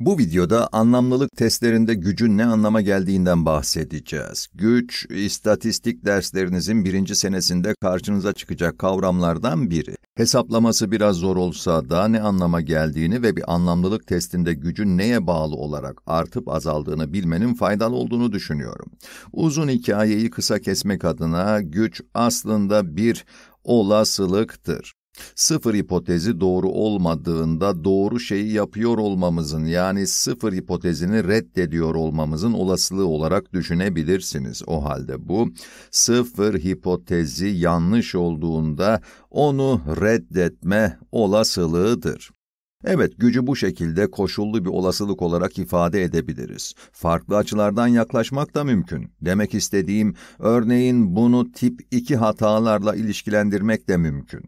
Bu videoda anlamlılık testlerinde gücün ne anlama geldiğinden bahsedeceğiz. Güç, istatistik derslerinizin birinci senesinde karşınıza çıkacak kavramlardan biri. Hesaplaması biraz zor olsa da ne anlama geldiğini ve bir anlamlılık testinde gücün neye bağlı olarak artıp azaldığını bilmenin faydalı olduğunu düşünüyorum. Uzun hikayeyi kısa kesmek adına güç aslında bir olasılıktır. Sıfır hipotezi doğru olmadığında doğru şeyi yapıyor olmamızın yani sıfır hipotezini reddediyor olmamızın olasılığı olarak düşünebilirsiniz. O halde bu sıfır hipotezi yanlış olduğunda onu reddetme olasılığıdır. Evet, gücü bu şekilde koşullu bir olasılık olarak ifade edebiliriz. Farklı açılardan yaklaşmak da mümkün. Demek istediğim, örneğin bunu tip 2 hatalarla ilişkilendirmek de mümkün.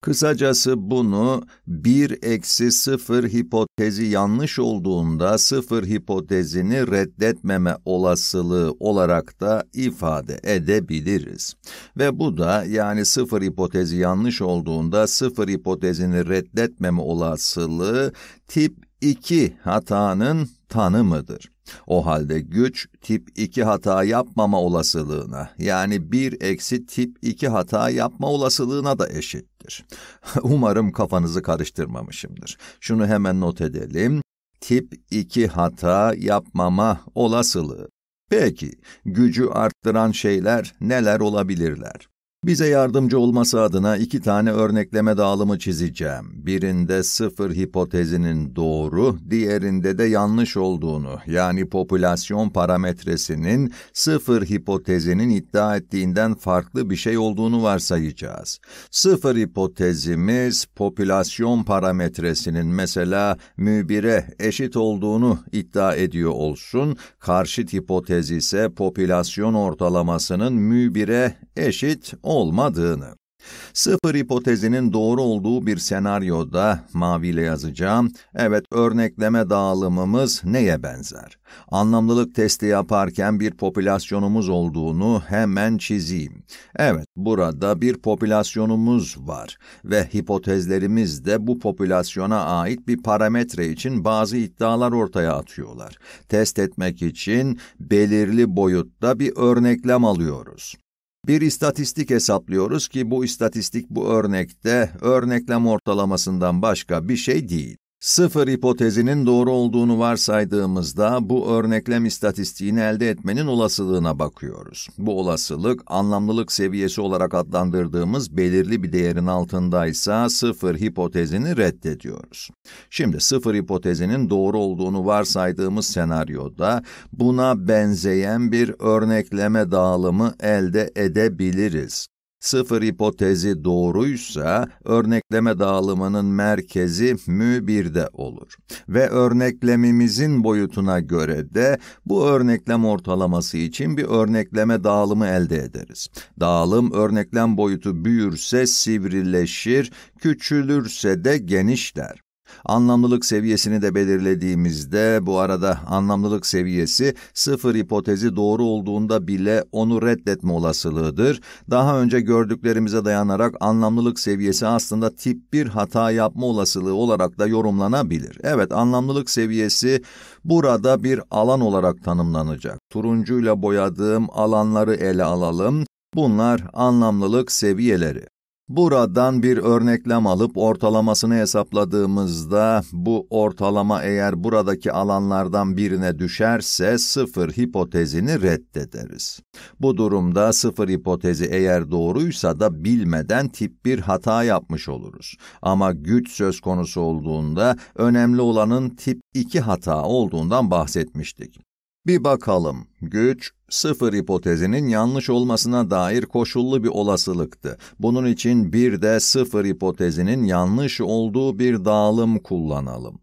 Kısacası bunu 1 eksi 0 hipotezi yanlış olduğunda 0 hipotezini reddetmeme olasılığı olarak da ifade edebiliriz. Ve bu da yani 0 hipotezi yanlış olduğunda 0 hipotezini reddetmeme olasılığı tip 2 hatanın tanımıdır. O halde güç tip 2 hata yapmama olasılığına yani 1 eksi tip 2 hata yapma olasılığına da eşittir. Umarım kafanızı karıştırmamışımdır. Şunu hemen not edelim. Tip 2 hata yapmama olasılığı. Peki, gücü arttıran şeyler neler olabilirler? Bize yardımcı olması adına iki tane örnekleme dağılımı çizeceğim. Birinde sıfır hipotezinin doğru, diğerinde de yanlış olduğunu, yani popülasyon parametresinin sıfır hipotezinin iddia ettiğinden farklı bir şey olduğunu varsayacağız. Sıfır hipotezimiz, popülasyon parametresinin mesela μ1'e eşit olduğunu iddia ediyor olsun, karşıt hipotez ise popülasyon ortalamasının μ1'e eşit olmadığını. Sıfır hipotezinin doğru olduğu bir senaryoda maviyle yazacağım. Evet örnekleme dağılımımız neye benzer? Anlamlılık testi yaparken bir popülasyonumuz olduğunu hemen çizeyim. Evet burada bir popülasyonumuz var ve hipotezlerimiz de bu popülasyona ait bir parametre için bazı iddialar ortaya atıyorlar. Test etmek için belirli boyutta bir örneklem alıyoruz. Bir istatistik hesaplıyoruz ki bu istatistik bu örnekte örneklem ortalamasından başka bir şey değil. Sıfır hipotezinin doğru olduğunu varsaydığımızda bu örneklem istatistiğini elde etmenin olasılığına bakıyoruz. Bu olasılık anlamlılık seviyesi olarak adlandırdığımız belirli bir değerin altındaysa sıfır hipotezini reddediyoruz. Şimdi sıfır hipotezinin doğru olduğunu varsaydığımız senaryoda buna benzeyen bir örnekleme dağılımı elde edebiliriz. Sıfır hipotezi doğruysa örnekleme dağılımının merkezi mü birde olur. Ve örneklemimizin boyutuna göre de bu örneklem ortalaması için bir örnekleme dağılımı elde ederiz. Dağılım örneklem boyutu büyürse sivrileşir, küçülürse de genişler. Anlamlılık seviyesini de belirlediğimizde bu arada anlamlılık seviyesi sıfır hipotezi doğru olduğunda bile onu reddetme olasılığıdır. Daha önce gördüklerimize dayanarak anlamlılık seviyesi aslında tip bir hata yapma olasılığı olarak da yorumlanabilir. Evet anlamlılık seviyesi burada bir alan olarak tanımlanacak. Turuncuyla boyadığım alanları ele alalım. Bunlar anlamlılık seviyeleri. Buradan bir örneklem alıp ortalamasını hesapladığımızda bu ortalama eğer buradaki alanlardan birine düşerse sıfır hipotezini reddederiz. Bu durumda sıfır hipotezi eğer doğruysa da bilmeden tip bir hata yapmış oluruz. Ama güç söz konusu olduğunda önemli olanın tip 2 hata olduğundan bahsetmiştik. Bir bakalım, güç sıfır hipotezinin yanlış olmasına dair koşullu bir olasılıktı. Bunun için bir de sıfır hipotezinin yanlış olduğu bir dağılım kullanalım.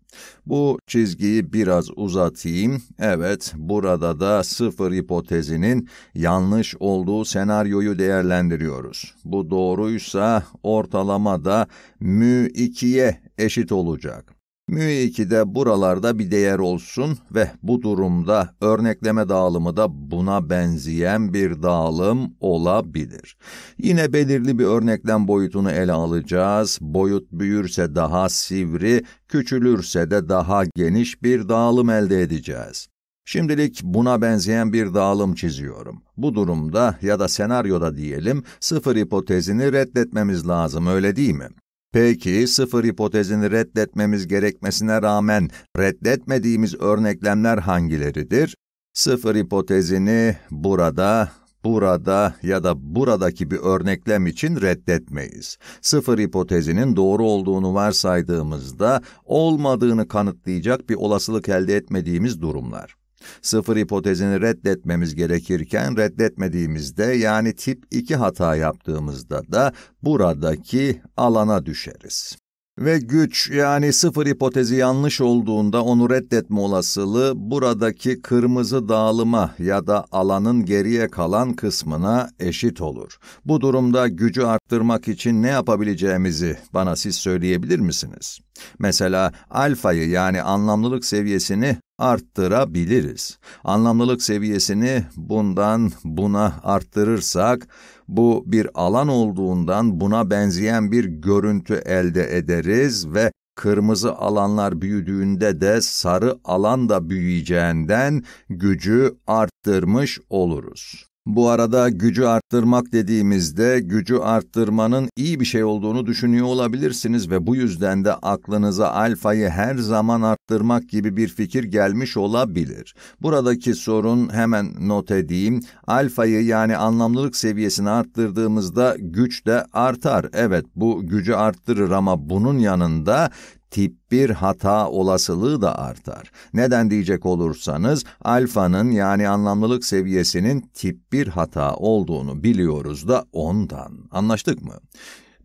Bu çizgiyi biraz uzatayım. Evet, burada da sıfır hipotezinin yanlış olduğu senaryoyu değerlendiriyoruz. Bu doğruysa ortalama da mü 2'ye eşit olacak. Mü2 de buralarda bir değer olsun ve bu durumda örnekleme dağılımı da buna benzeyen bir dağılım olabilir. Yine belirli bir örneklem boyutunu ele alacağız. Boyut büyürse daha sivri, küçülürse de daha geniş bir dağılım elde edeceğiz. Şimdilik buna benzeyen bir dağılım çiziyorum. Bu durumda ya da senaryoda diyelim sıfır hipotezini reddetmemiz lazım öyle değil mi? Peki sıfır hipotezini reddetmemiz gerekmesine rağmen reddetmediğimiz örneklemler hangileridir? Sıfır hipotezini burada, burada ya da buradaki bir örneklem için reddetmeyiz. Sıfır hipotezinin doğru olduğunu varsaydığımızda olmadığını kanıtlayacak bir olasılık elde etmediğimiz durumlar. Sıfır hipotezini reddetmemiz gerekirken reddetmediğimizde yani tip 2 hata yaptığımızda da buradaki alana düşeriz. Ve güç yani sıfır hipotezi yanlış olduğunda onu reddetme olasılığı buradaki kırmızı dağılıma ya da alanın geriye kalan kısmına eşit olur. Bu durumda gücü arttırmak için ne yapabileceğimizi bana siz söyleyebilir misiniz? Mesela alfayı yani anlamlılık seviyesini arttırabiliriz. Anlamlılık seviyesini bundan buna arttırırsak bu bir alan olduğundan buna benzeyen bir görüntü elde ederiz ve kırmızı alanlar büyüdüğünde de sarı alan da büyüyeceğinden gücü arttırmış oluruz. Bu arada gücü arttırmak dediğimizde gücü arttırmanın iyi bir şey olduğunu düşünüyor olabilirsiniz ve bu yüzden de aklınıza alfayı her zaman arttırmak gibi bir fikir gelmiş olabilir. Buradaki sorun hemen not edeyim. Alfayı yani anlamlılık seviyesini arttırdığımızda güç de artar. Evet bu gücü arttırır ama bunun yanında tip 1 hata olasılığı da artar. Neden diyecek olursanız alfanın yani anlamlılık seviyesinin tip 1 hata olduğunu biliyoruz da ondan. Anlaştık mı?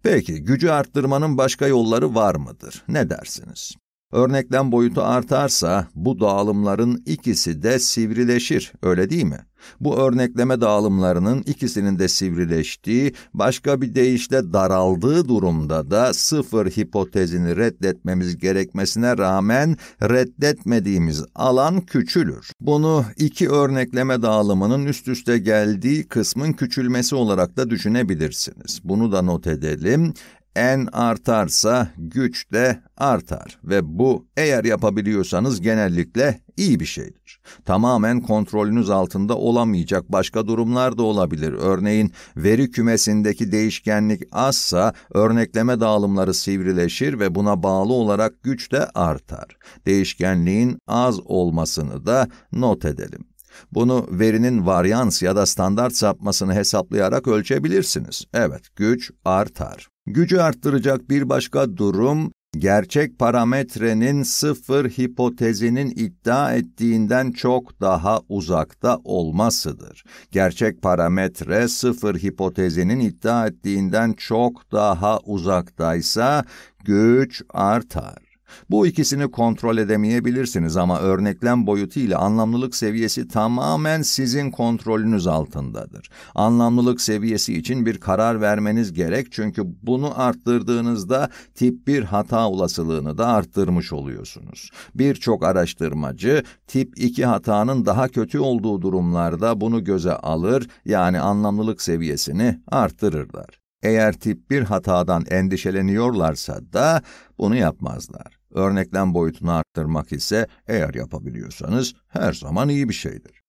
Peki gücü arttırmanın başka yolları var mıdır? Ne dersiniz? Örneklem boyutu artarsa bu dağılımların ikisi de sivrileşir, öyle değil mi? Bu örnekleme dağılımlarının ikisinin de sivrileştiği, başka bir deyişle daraldığı durumda da sıfır hipotezini reddetmemiz gerekmesine rağmen reddetmediğimiz alan küçülür. Bunu iki örnekleme dağılımının üst üste geldiği kısmın küçülmesi olarak da düşünebilirsiniz. Bunu da not edelim en artarsa güç de artar ve bu eğer yapabiliyorsanız genellikle iyi bir şeydir. Tamamen kontrolünüz altında olamayacak başka durumlar da olabilir. Örneğin veri kümesindeki değişkenlik azsa örnekleme dağılımları sivrileşir ve buna bağlı olarak güç de artar. Değişkenliğin az olmasını da not edelim. Bunu verinin varyans ya da standart sapmasını hesaplayarak ölçebilirsiniz. Evet, güç artar. Gücü arttıracak bir başka durum, gerçek parametrenin sıfır hipotezinin iddia ettiğinden çok daha uzakta olmasıdır. Gerçek parametre sıfır hipotezinin iddia ettiğinden çok daha uzaktaysa güç artar. Bu ikisini kontrol edemeyebilirsiniz ama örneklem boyutu ile anlamlılık seviyesi tamamen sizin kontrolünüz altındadır. Anlamlılık seviyesi için bir karar vermeniz gerek çünkü bunu arttırdığınızda tip 1 hata olasılığını da arttırmış oluyorsunuz. Birçok araştırmacı tip 2 hatanın daha kötü olduğu durumlarda bunu göze alır yani anlamlılık seviyesini arttırırlar. Eğer tip 1 hatadan endişeleniyorlarsa da bunu yapmazlar. Örneklem boyutunu arttırmak ise eğer yapabiliyorsanız her zaman iyi bir şeydir.